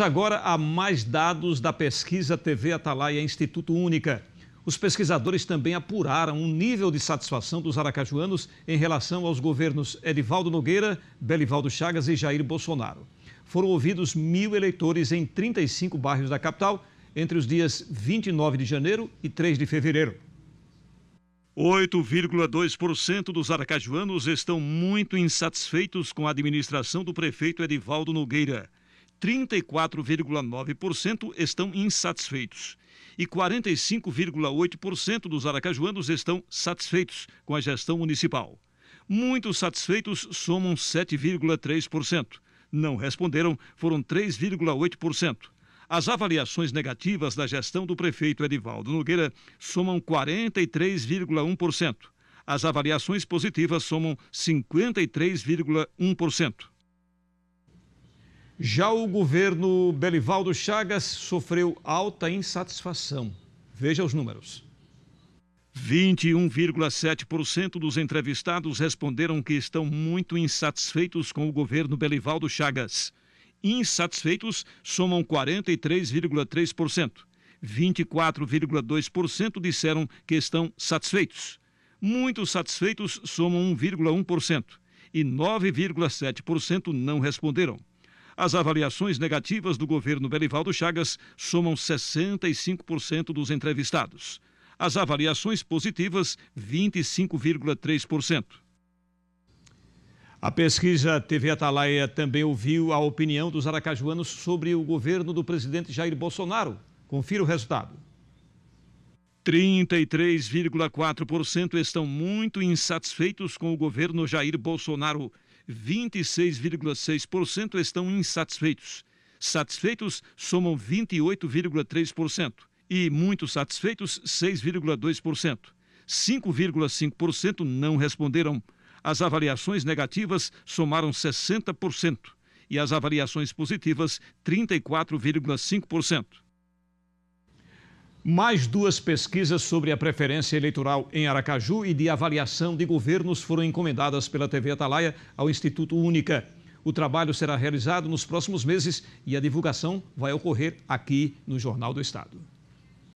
agora a mais dados da pesquisa TV Atalaia Instituto Única. Os pesquisadores também apuraram um nível de satisfação dos aracajuanos em relação aos governos Edivaldo Nogueira, Belivaldo Chagas e Jair Bolsonaro. Foram ouvidos mil eleitores em 35 bairros da capital entre os dias 29 de janeiro e 3 de fevereiro. 8,2% dos aracajuanos estão muito insatisfeitos com a administração do prefeito Edivaldo Nogueira. 34,9% estão insatisfeitos e 45,8% dos aracajuanos estão satisfeitos com a gestão municipal. Muitos satisfeitos somam 7,3%. Não responderam foram 3,8%. As avaliações negativas da gestão do prefeito Edivaldo Nogueira somam 43,1%. As avaliações positivas somam 53,1%. Já o governo Belivaldo Chagas sofreu alta insatisfação. Veja os números. 21,7% dos entrevistados responderam que estão muito insatisfeitos com o governo Belivaldo Chagas. Insatisfeitos somam 43,3%. 24,2% disseram que estão satisfeitos. Muito satisfeitos somam 1,1% e 9,7% não responderam. As avaliações negativas do governo Belivaldo Chagas somam 65% dos entrevistados. As avaliações positivas, 25,3%. A pesquisa TV Atalaia também ouviu a opinião dos aracajuanos sobre o governo do presidente Jair Bolsonaro. Confira o resultado. 33,4% estão muito insatisfeitos com o governo Jair Bolsonaro 26,6% estão insatisfeitos. Satisfeitos somam 28,3% e muito satisfeitos 6,2%. 5,5% não responderam. As avaliações negativas somaram 60% e as avaliações positivas 34,5%. Mais duas pesquisas sobre a preferência eleitoral em Aracaju e de avaliação de governos foram encomendadas pela TV Atalaia ao Instituto Única. O trabalho será realizado nos próximos meses e a divulgação vai ocorrer aqui no Jornal do Estado.